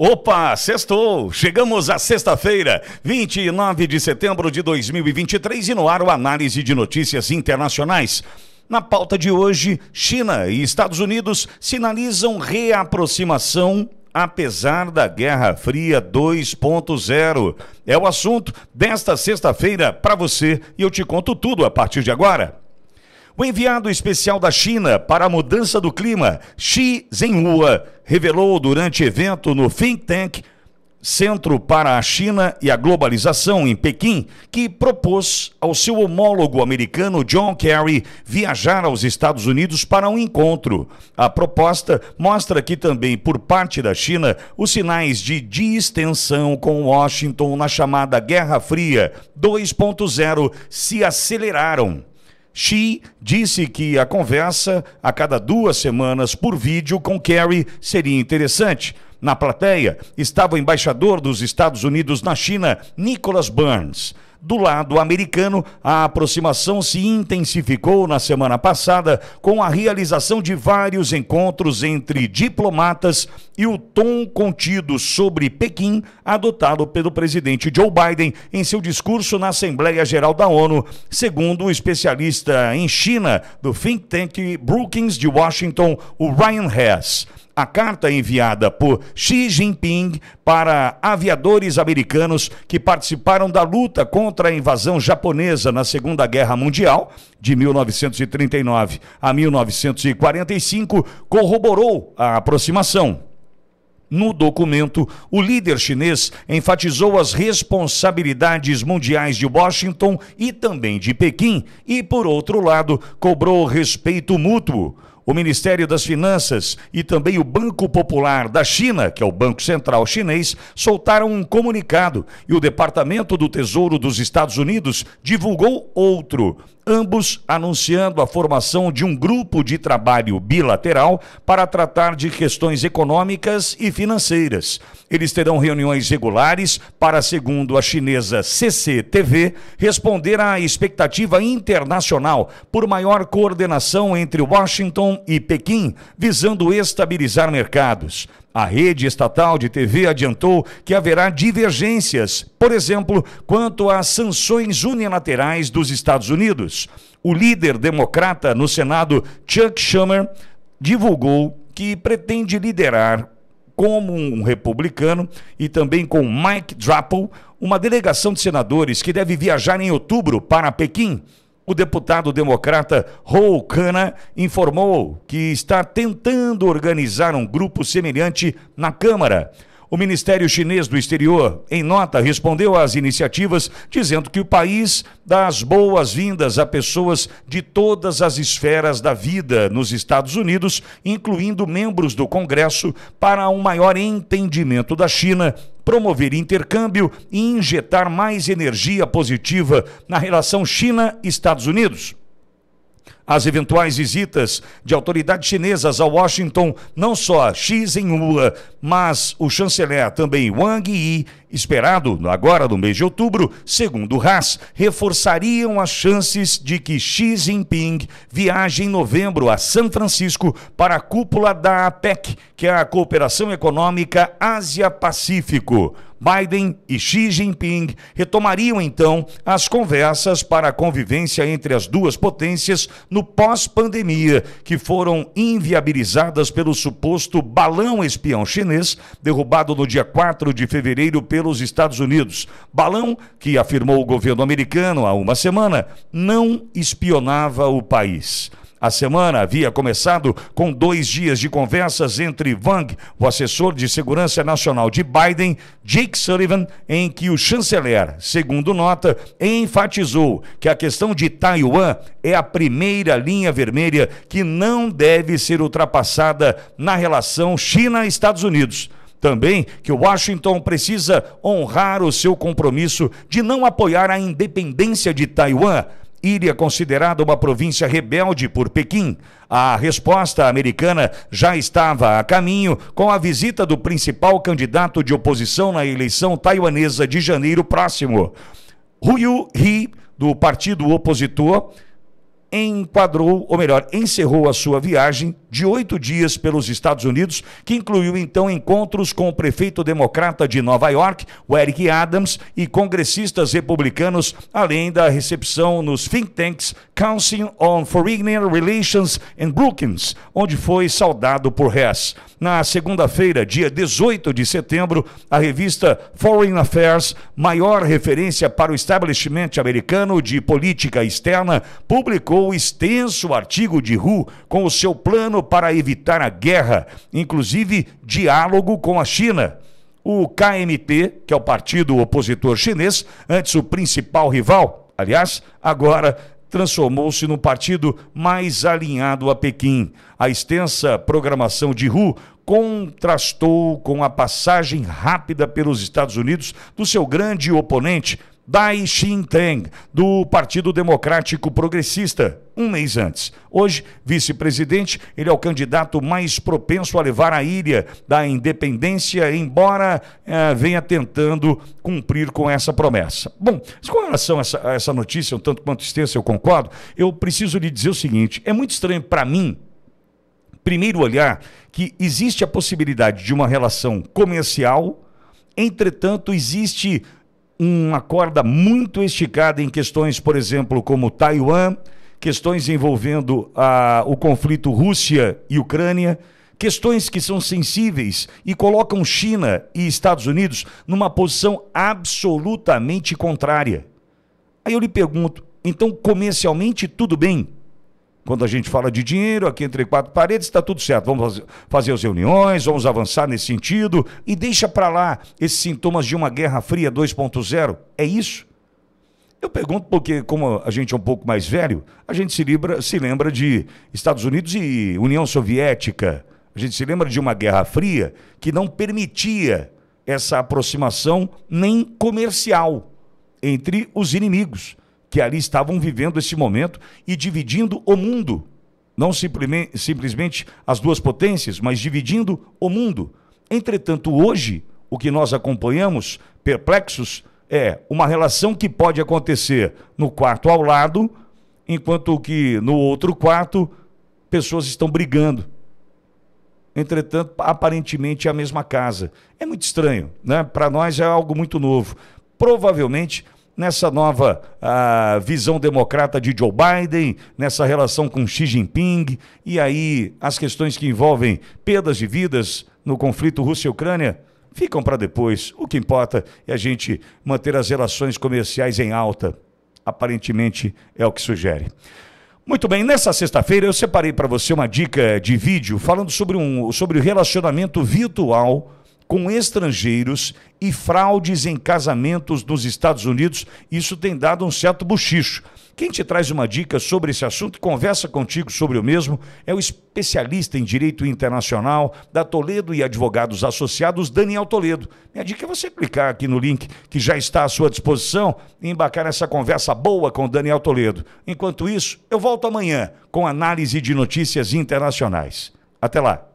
Opa, sextou! Chegamos à sexta-feira, 29 de setembro de 2023 e no ar o análise de notícias internacionais. Na pauta de hoje, China e Estados Unidos sinalizam reaproximação apesar da Guerra Fria 2.0. É o assunto desta sexta-feira para você e eu te conto tudo a partir de agora. O enviado especial da China para a mudança do clima, Xi Zhenhua, revelou durante evento no think tank Centro para a China e a Globalização em Pequim, que propôs ao seu homólogo americano John Kerry viajar aos Estados Unidos para um encontro. A proposta mostra que também por parte da China os sinais de distensão com Washington na chamada Guerra Fria 2.0 se aceleraram. Xi disse que a conversa a cada duas semanas por vídeo com Kerry seria interessante. Na plateia estava o embaixador dos Estados Unidos na China, Nicholas Burns. Do lado americano, a aproximação se intensificou na semana passada com a realização de vários encontros entre diplomatas e o tom contido sobre Pequim adotado pelo presidente Joe Biden em seu discurso na Assembleia Geral da ONU, segundo o especialista em China do think tank Brookings de Washington, o Ryan Hess a carta enviada por Xi Jinping para aviadores americanos que participaram da luta contra a invasão japonesa na Segunda Guerra Mundial, de 1939 a 1945, corroborou a aproximação. No documento, o líder chinês enfatizou as responsabilidades mundiais de Washington e também de Pequim e, por outro lado, cobrou respeito mútuo o Ministério das Finanças e também o Banco Popular da China, que é o Banco Central Chinês, soltaram um comunicado e o Departamento do Tesouro dos Estados Unidos divulgou outro ambos anunciando a formação de um grupo de trabalho bilateral para tratar de questões econômicas e financeiras. Eles terão reuniões regulares para, segundo a chinesa CCTV, responder à expectativa internacional por maior coordenação entre Washington e Pequim, visando estabilizar mercados. A rede estatal de TV adiantou que haverá divergências, por exemplo, quanto às sanções unilaterais dos Estados Unidos. O líder democrata no Senado, Chuck Schumer, divulgou que pretende liderar como um republicano e também com Mike Drappel, uma delegação de senadores que deve viajar em outubro para Pequim o deputado democrata Hou Kana informou que está tentando organizar um grupo semelhante na Câmara. O Ministério Chinês do Exterior, em nota, respondeu às iniciativas, dizendo que o país dá as boas-vindas a pessoas de todas as esferas da vida nos Estados Unidos, incluindo membros do Congresso, para um maior entendimento da China promover intercâmbio e injetar mais energia positiva na relação China-Estados Unidos. As eventuais visitas de autoridades chinesas a Washington, não só Xi Jinping, mas o chanceler também Wang Yi, esperado agora no mês de outubro, segundo Haas, reforçariam as chances de que Xi Jinping viaje em novembro a São Francisco para a cúpula da APEC, que é a Cooperação Econômica Ásia-Pacífico. Biden e Xi Jinping retomariam então as conversas para a convivência entre as duas potências no pós-pandemia, que foram inviabilizadas pelo suposto balão espião chinês derrubado no dia 4 de fevereiro pelos Estados Unidos. Balão que afirmou o governo americano há uma semana não espionava o país. A semana havia começado com dois dias de conversas entre Wang, o assessor de segurança nacional de Biden, Jake Sullivan, em que o chanceler, segundo nota, enfatizou que a questão de Taiwan é a primeira linha vermelha que não deve ser ultrapassada na relação China-Estados Unidos também que Washington precisa honrar o seu compromisso de não apoiar a independência de Taiwan ilha considerada uma província rebelde por Pequim. A resposta americana já estava a caminho com a visita do principal candidato de oposição na eleição taiwanesa de janeiro próximo. Huiu He, do partido opositor, enquadrou, ou melhor, encerrou a sua viagem de oito dias pelos Estados Unidos, que incluiu então encontros com o prefeito democrata de Nova York, o Eric Adams, e congressistas republicanos, além da recepção nos think tanks Council on Foreign Relations in Brookings, onde foi saudado por Hess. Na segunda-feira, dia 18 de setembro, a revista Foreign Affairs, maior referência para o establishment americano de política externa, publicou extenso artigo de Hu com o seu plano para evitar a guerra, inclusive diálogo com a China. O KMT, que é o partido opositor chinês, antes o principal rival, aliás, agora transformou-se no partido mais alinhado a Pequim. A extensa programação de Hu contrastou com a passagem rápida pelos Estados Unidos do seu grande oponente, Dai Xinteng, do Partido Democrático Progressista, um mês antes. Hoje, vice-presidente, ele é o candidato mais propenso a levar a ilha da independência, embora eh, venha tentando cumprir com essa promessa. Bom, com relação a essa, a essa notícia, um tanto quanto extensa, eu concordo, eu preciso lhe dizer o seguinte: é muito estranho para mim, primeiro olhar, que existe a possibilidade de uma relação comercial, entretanto, existe uma corda muito esticada em questões, por exemplo, como Taiwan, questões envolvendo o conflito Rússia e Ucrânia, questões que são sensíveis e colocam China e Estados Unidos numa posição absolutamente contrária. Aí eu lhe pergunto: então, comercialmente, tudo bem? quando a gente fala de dinheiro, aqui entre quatro paredes, está tudo certo. Vamos fazer as reuniões, vamos avançar nesse sentido e deixa para lá esses sintomas de uma Guerra Fria 2.0. É isso? Eu pergunto porque, como a gente é um pouco mais velho, a gente se, se lembra de Estados Unidos e União Soviética. A gente se lembra de uma Guerra Fria que não permitia essa aproximação nem comercial entre os inimigos que ali estavam vivendo esse momento e dividindo o mundo. Não simplesmente as duas potências, mas dividindo o mundo. Entretanto, hoje, o que nós acompanhamos, perplexos, é uma relação que pode acontecer no quarto ao lado, enquanto que no outro quarto pessoas estão brigando. Entretanto, aparentemente é a mesma casa. É muito estranho, né? Para nós é algo muito novo. Provavelmente nessa nova ah, visão democrata de Joe Biden, nessa relação com Xi Jinping, e aí as questões que envolvem perdas de vidas no conflito Rússia-Ucrânia ficam para depois. O que importa é a gente manter as relações comerciais em alta. Aparentemente é o que sugere. Muito bem, nessa sexta-feira eu separei para você uma dica de vídeo falando sobre, um, sobre o relacionamento virtual com estrangeiros e fraudes em casamentos nos Estados Unidos. Isso tem dado um certo bochicho. Quem te traz uma dica sobre esse assunto, e conversa contigo sobre o mesmo, é o especialista em direito internacional da Toledo e Advogados Associados, Daniel Toledo. Minha dica é você clicar aqui no link que já está à sua disposição e embarcar nessa conversa boa com Daniel Toledo. Enquanto isso, eu volto amanhã com análise de notícias internacionais. Até lá.